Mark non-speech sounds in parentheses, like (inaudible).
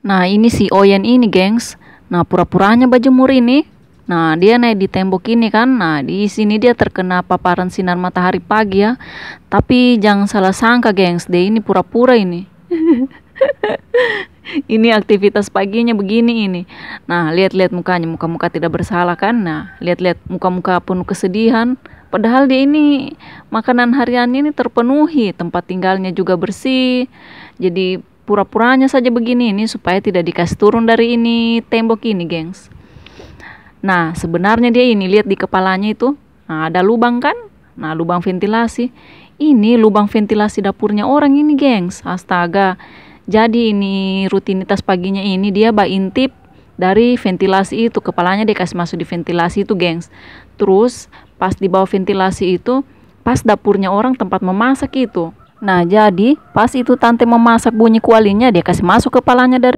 Nah ini si Oyen ini gengs Nah pura-puranya berjemur ini Nah, dia naik di tembok ini kan. Nah, di sini dia terkena paparan sinar matahari pagi ya. Tapi jangan salah sangka, gengs, dia ini pura-pura ini. (laughs) ini aktivitas paginya begini ini. Nah, lihat-lihat mukanya, muka-muka tidak bersalah kan. Nah, lihat-lihat muka-muka penuh kesedihan. Padahal dia ini makanan harian ini terpenuhi, tempat tinggalnya juga bersih. Jadi pura-puranya saja begini ini supaya tidak dikasih turun dari ini tembok ini, gengs. Nah, sebenarnya dia ini lihat di kepalanya itu, nah, ada lubang kan? Nah, lubang ventilasi. Ini lubang ventilasi dapurnya orang ini, gengs. Astaga. Jadi ini rutinitas paginya ini dia intip dari ventilasi itu kepalanya dia kasih masuk di ventilasi itu, gengs. Terus pas di bawah ventilasi itu pas dapurnya orang tempat memasak itu Nah, jadi pas itu tante memasak bunyi kualinya, dia kasih masuk kepalanya dari